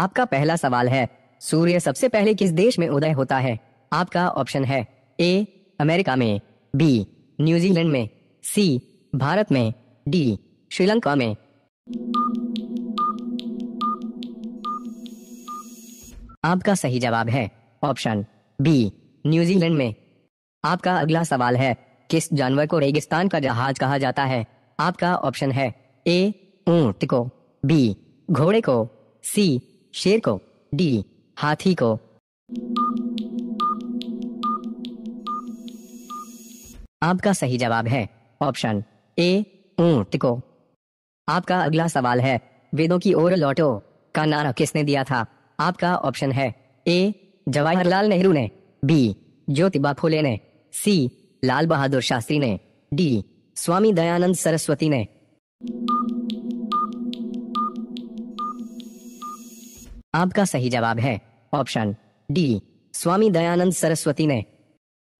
आपका पहला सवाल है सूर्य सबसे पहले किस देश में उदय होता है आपका ऑप्शन है ए अमेरिका में बी न्यूजीलैंड में सी भारत में डी श्रीलंका में आपका सही जवाब है ऑप्शन बी न्यूजीलैंड में आपका अगला सवाल है किस जानवर को रेगिस्तान का जहाज कहा जाता है आपका ऑप्शन है ए ऊंट को बी घोड़े को सी शेर को डी हाथी को आपका सही जवाब है ऑप्शन ए ऊंट को आपका अगला सवाल है वेदों की ओर लौटो का नारा किसने दिया था आपका ऑप्शन है ए जवाहरलाल नेहरू ने बी ज्योतिबा फुले ने सी लाल बहादुर शास्त्री ने डी स्वामी दयानंद सरस्वती ने आपका सही जवाब है ऑप्शन डी स्वामी दयानंद सरस्वती ने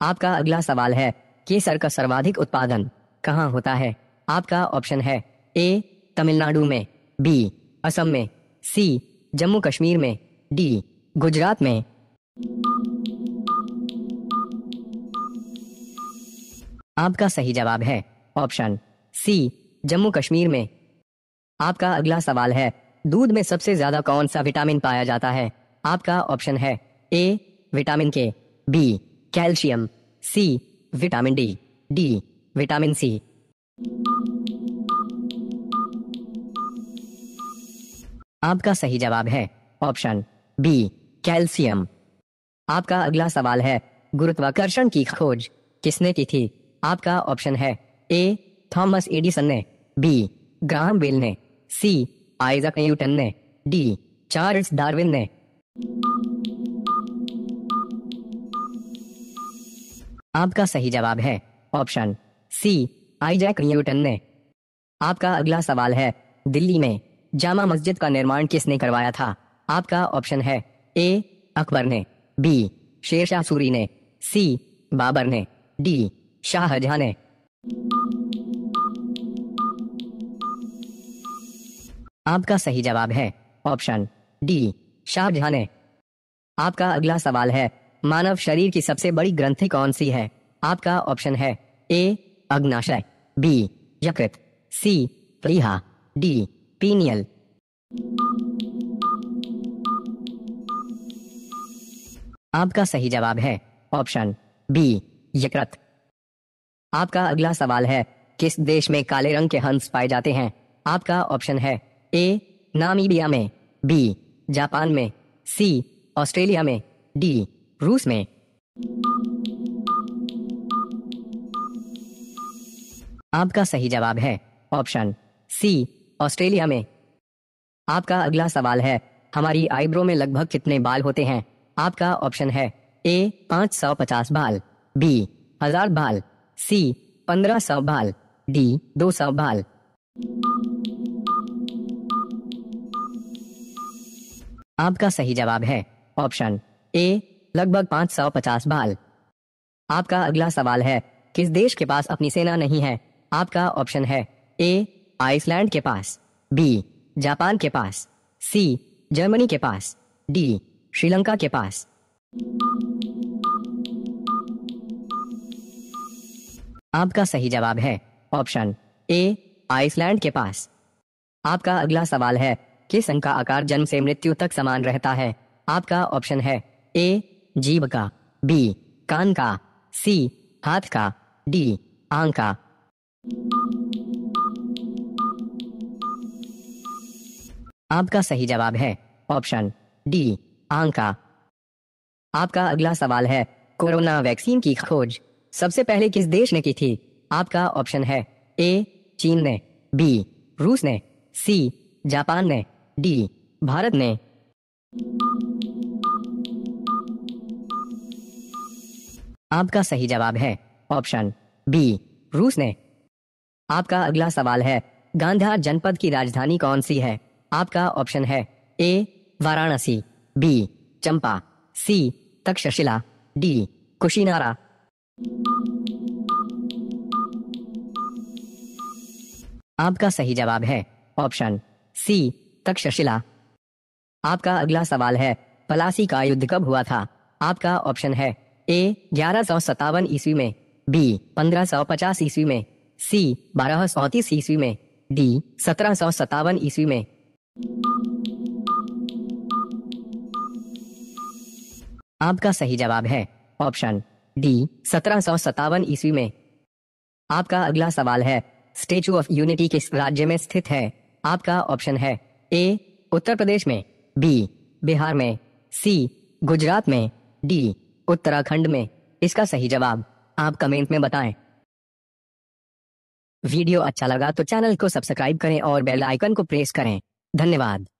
आपका अगला सवाल है केसर का सर्वाधिक उत्पादन कहाँ होता है आपका ऑप्शन है ए तमिलनाडु में बी असम में सी जम्मू कश्मीर में डी गुजरात में आपका सही जवाब है ऑप्शन सी जम्मू कश्मीर में आपका अगला सवाल है दूध में सबसे ज्यादा कौन सा विटामिन पाया जाता है आपका ऑप्शन है A vitamin K B calcium C vitamin D D vitamin C आपका सही जवाब है ऑप्शन बी कैल्शियम आपका अगला सवाल है गुरुत्वाकर्षण की खोज किसने की थी आपका ऑप्शन है ए थॉमस एडिसन ने बी ग्राहम बेल ने सी आइजक न्यूटन ने डी चार्ल्स डार्विन ने आपका सही जवाब है ऑप्शन सी आइजक न्यूटन ने आपका अगला सवाल है दिल्ली में जामा मस्जिद का निर्माण किसने करवाया था आपका ऑप्शन है ए अकबर ने बी शेरशाह सूरी ने सी बाबर ने डी शाहजहां ने आपका सही जवाब है ऑप्शन डी शाहजहां ने आपका अगला सवाल है मानव शरीर की सबसे बड़ी ग्रंथि कौन सी है आपका ऑप्शन है ए अग्नाशय बी यकृत सी प्रीहा डी पीनियल आपका सही जवाब है ऑप्शन बी यकृत आपका अगला सवाल है किस देश में काले रंग के हंस पाए जाते हैं आपका ऑप्शन है ए नामीबिया में बी जापान में सी ऑस्ट्रेलिया में डी रूस में आपका सही जवाब है ऑप्शन सी ऑस्ट्रेलिया में आपका अगला सवाल है हमारी आईब्रो में लगभग कितने बाल होते हैं आपका ऑप्शन है ए 550 बाल बी हजार बाल सी 1500 बाल डी 200 बाल आपका सही जवाब है ऑप्शन ए लगभग 550 बाल आपका अगला सवाल है किस देश के पास अपनी सेना नहीं है आपका ऑप्शन है ए आइसलैंड के पास बी जापान के पास सी जर्मनी के पास डी श्रीलंका के पास आपका सही जवाब है ऑप्शन ए आइसलैंड के पास आपका अगला सवाल है आपके संघ का आकार जन्म से मृत्यु तक समान रहता है आपका ऑप्शन है ए जीव का बी कान का सी हाथ का डी आंख का आपका सही जवाब है ऑप्शन डी आंख का आपका अगला सवाल है कोरोना वैक्सीन की खोज सबसे पहले किस देश ने की थी आपका ऑप्शन है ए चीन ने बी रूस ने सी जापान ने डी भारत ने आपका सही जवाब है ऑप्शन बी रूस ने आपका अगला सवाल है गांधार जनपद की राजधानी कौन सी है आपका ऑप्शन है A Varanasi B Champa C Takshashila D Kushinara आपका सही जवाब है ऑप्शन सी तक्षशिला शशिला आपका अगला सवाल है पलासी का युद्ध कब हुआ था आपका ऑप्शन है ए ग्यारह सौ सतावन ईस्वी में बी पंद्रह सौ पचास ईस्वी में सी बारह सौ तीस ईस्वी में डी सत्रह सौ सतावन ईस्वी में आपका सही जवाब है ऑप्शन डी सत्रह सौ सतावन ईस्वी में आपका अगला सवाल है स्टेचू ऑफ यूनिटी किस राज्य में स्थित है आपका ऑप्शन है ए उत्तर प्रदेश में बी बिहार में सी गुजरात में डी उत्तराखंड में इसका सही जवाब आप कमेंट में बताएं वीडियो अच्छा लगा तो चैनल को सब्सक्राइब करें और बेल आइकन को प्रेस करें धन्यवाद